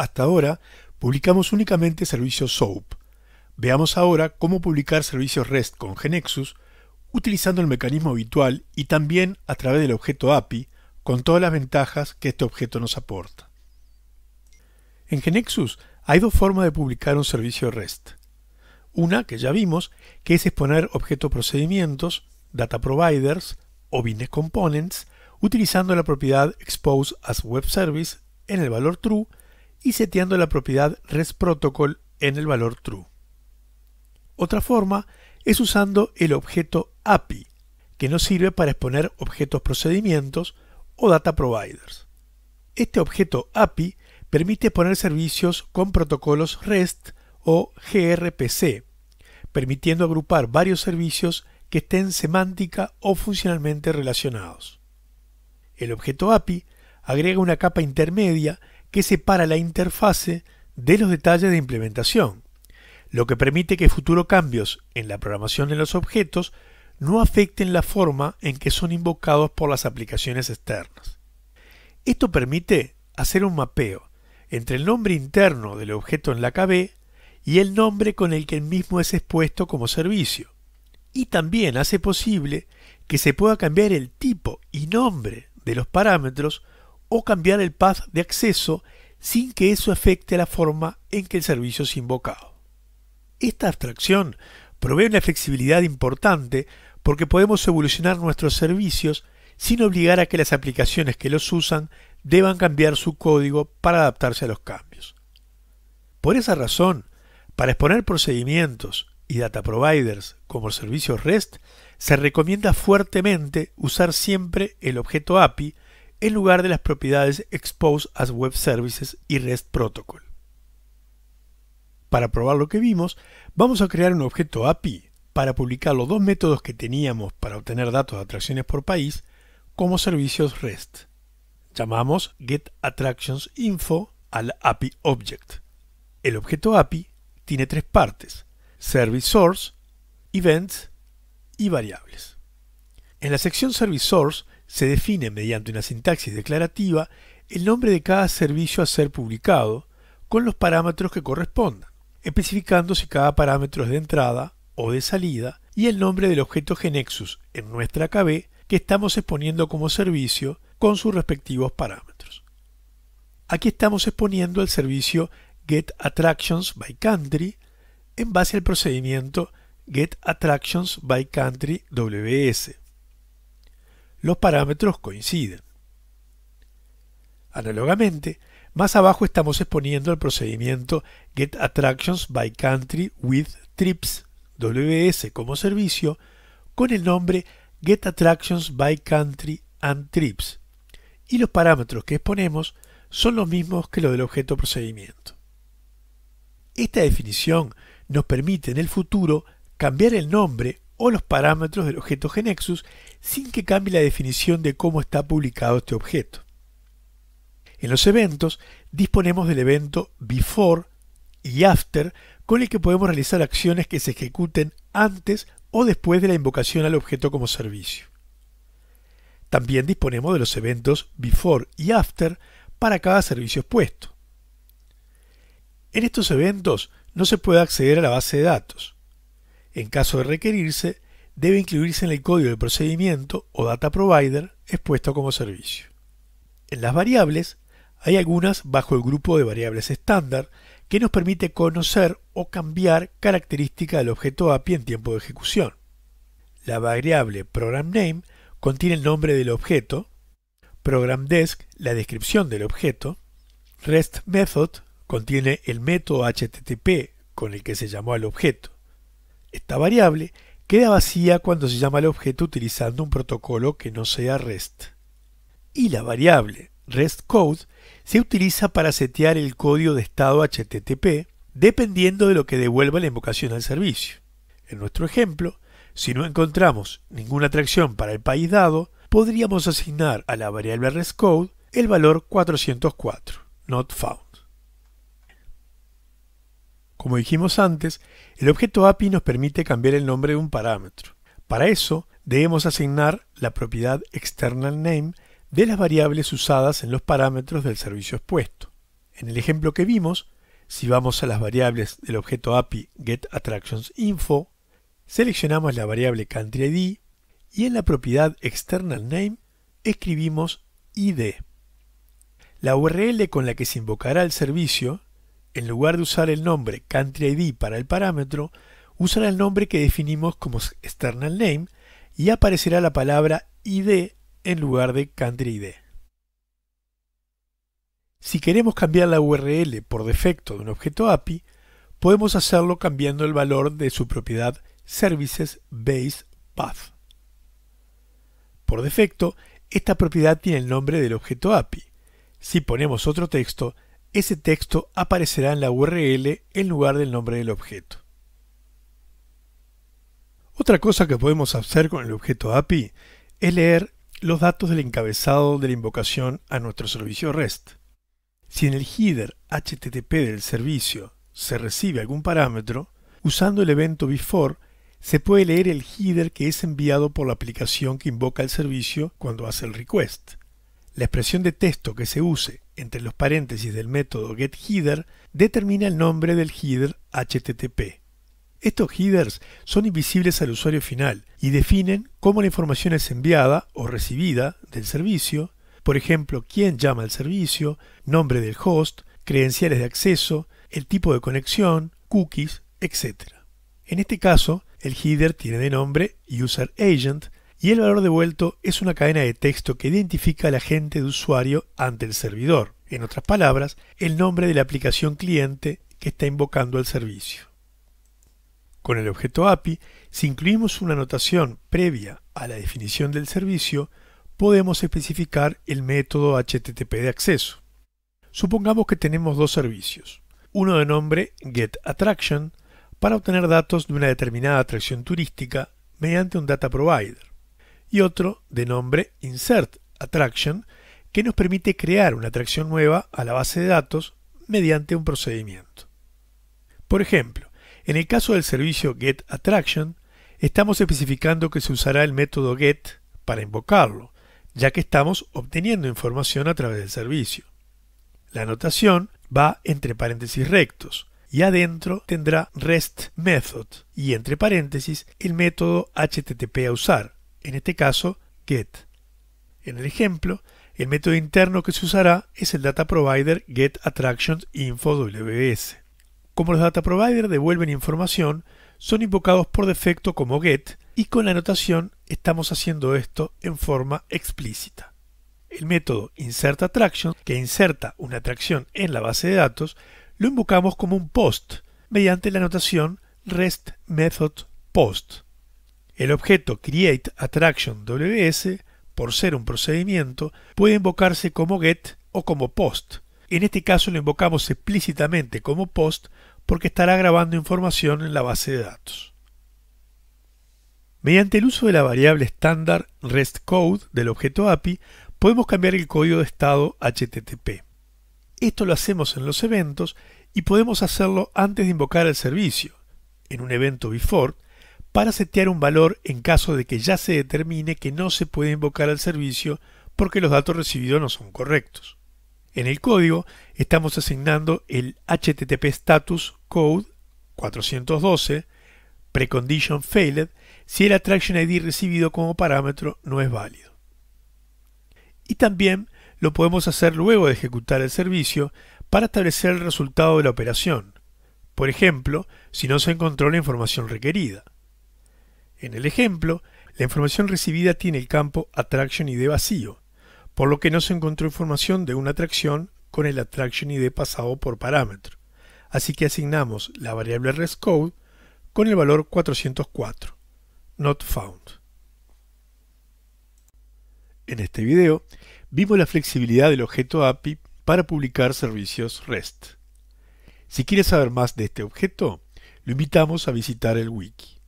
Hasta ahora publicamos únicamente servicios SOAP. Veamos ahora cómo publicar servicios REST con Genexus utilizando el mecanismo habitual y también a través del objeto API con todas las ventajas que este objeto nos aporta. En Genexus hay dos formas de publicar un servicio REST. Una que ya vimos, que es exponer objetos procedimientos, data providers o business components utilizando la propiedad expose as web service en el valor true y seteando la propiedad protocol en el valor true. Otra forma es usando el objeto API, que nos sirve para exponer objetos procedimientos o data providers. Este objeto API permite poner servicios con protocolos REST o gRPC, permitiendo agrupar varios servicios que estén semántica o funcionalmente relacionados. El objeto API agrega una capa intermedia que separa la interfase de los detalles de implementación, lo que permite que futuros cambios en la programación de los objetos no afecten la forma en que son invocados por las aplicaciones externas. Esto permite hacer un mapeo entre el nombre interno del objeto en la KB y el nombre con el que el mismo es expuesto como servicio. Y también hace posible que se pueda cambiar el tipo y nombre de los parámetros o cambiar el path de acceso sin que eso afecte la forma en que el servicio es invocado. Esta abstracción provee una flexibilidad importante porque podemos evolucionar nuestros servicios sin obligar a que las aplicaciones que los usan deban cambiar su código para adaptarse a los cambios. Por esa razón, para exponer procedimientos y data providers como servicios REST, se recomienda fuertemente usar siempre el objeto API en lugar de las propiedades Expose as Web Services y REST Protocol. Para probar lo que vimos, vamos a crear un objeto API para publicar los dos métodos que teníamos para obtener datos de atracciones por país como servicios REST. Llamamos getAttractionsInfo al API Object. El objeto API tiene tres partes, Service Source, Events y variables. En la sección Service Source se define mediante una sintaxis declarativa el nombre de cada servicio a ser publicado con los parámetros que correspondan, especificando si cada parámetro es de entrada o de salida y el nombre del objeto Genexus en nuestra KB que estamos exponiendo como servicio con sus respectivos parámetros. Aquí estamos exponiendo el servicio getAttractionsByCountry en base al procedimiento getAttractionsByCountryWS, los parámetros coinciden. Análogamente, más abajo estamos exponiendo el procedimiento Get Attractions by Country with Trips WS como servicio con el nombre Get Attractions by Country and Trips y los parámetros que exponemos son los mismos que los del objeto procedimiento. Esta definición nos permite en el futuro cambiar el nombre o los parámetros del objeto GeneXus sin que cambie la definición de cómo está publicado este objeto. En los eventos disponemos del evento before y after con el que podemos realizar acciones que se ejecuten antes o después de la invocación al objeto como servicio. También disponemos de los eventos before y after para cada servicio expuesto. En estos eventos no se puede acceder a la base de datos. En caso de requerirse, debe incluirse en el código de procedimiento o data provider expuesto como servicio. En las variables, hay algunas bajo el grupo de variables estándar que nos permite conocer o cambiar características del objeto API en tiempo de ejecución. La variable ProgramName contiene el nombre del objeto, ProgramDesk la descripción del objeto, restMethod contiene el método HTTP con el que se llamó al objeto, esta variable queda vacía cuando se llama al objeto utilizando un protocolo que no sea REST. Y la variable RESTCode se utiliza para setear el código de estado HTTP dependiendo de lo que devuelva la invocación al servicio. En nuestro ejemplo, si no encontramos ninguna atracción para el país dado, podríamos asignar a la variable RESTCode el valor 404, not found. Como dijimos antes, el objeto API nos permite cambiar el nombre de un parámetro. Para eso, debemos asignar la propiedad external name de las variables usadas en los parámetros del servicio expuesto. En el ejemplo que vimos, si vamos a las variables del objeto API getAttractionsInfo, seleccionamos la variable countryID y en la propiedad external name escribimos ID. La URL con la que se invocará el servicio en lugar de usar el nombre country ID para el parámetro, usará el nombre que definimos como external name y aparecerá la palabra ID en lugar de countryId. Si queremos cambiar la URL por defecto de un objeto API, podemos hacerlo cambiando el valor de su propiedad services base path. Por defecto, esta propiedad tiene el nombre del objeto API. Si ponemos otro texto, ese texto aparecerá en la URL en lugar del nombre del objeto. Otra cosa que podemos hacer con el objeto API es leer los datos del encabezado de la invocación a nuestro servicio REST. Si en el header HTTP del servicio se recibe algún parámetro, usando el evento before se puede leer el header que es enviado por la aplicación que invoca el servicio cuando hace el request. La expresión de texto que se use entre los paréntesis del método getHeader determina el nombre del header HTTP. Estos headers son invisibles al usuario final y definen cómo la información es enviada o recibida del servicio, por ejemplo, quién llama al servicio, nombre del host, credenciales de acceso, el tipo de conexión, cookies, etc. En este caso, el header tiene de nombre UserAgent Agent y el valor devuelto es una cadena de texto que identifica al agente de usuario ante el servidor, en otras palabras, el nombre de la aplicación cliente que está invocando el servicio. Con el objeto API, si incluimos una anotación previa a la definición del servicio, podemos especificar el método HTTP de acceso. Supongamos que tenemos dos servicios, uno de nombre GetAttraction para obtener datos de una determinada atracción turística mediante un data provider y otro de nombre Insert Attraction, que nos permite crear una atracción nueva a la base de datos mediante un procedimiento. Por ejemplo, en el caso del servicio GetAttraction, estamos especificando que se usará el método get para invocarlo, ya que estamos obteniendo información a través del servicio. La anotación va entre paréntesis rectos y adentro tendrá REST method y entre paréntesis el método HTTP a usar, en este caso get. En el ejemplo, el método interno que se usará es el data provider WS. Como los data provider devuelven información, son invocados por defecto como get y con la anotación estamos haciendo esto en forma explícita. El método insertAttraction, que inserta una atracción en la base de datos, lo invocamos como un post mediante la anotación rest post. El objeto create WS, por ser un procedimiento, puede invocarse como get o como post. En este caso lo invocamos explícitamente como post porque estará grabando información en la base de datos. Mediante el uso de la variable estándar restCode del objeto API, podemos cambiar el código de estado HTTP. Esto lo hacemos en los eventos y podemos hacerlo antes de invocar el servicio. En un evento before, para setear un valor en caso de que ya se determine que no se puede invocar al servicio porque los datos recibidos no son correctos. En el código estamos asignando el HTTP status code 412 precondition failed si el attraction ID recibido como parámetro no es válido. Y también lo podemos hacer luego de ejecutar el servicio para establecer el resultado de la operación, por ejemplo, si no se encontró la información requerida. En el ejemplo, la información recibida tiene el campo attraction ID vacío, por lo que no se encontró información de una atracción con el attraction ID pasado por parámetro. Así que asignamos la variable RESTCode con el valor 404, not found. En este video vimos la flexibilidad del objeto API para publicar servicios REST. Si quieres saber más de este objeto, lo invitamos a visitar el wiki.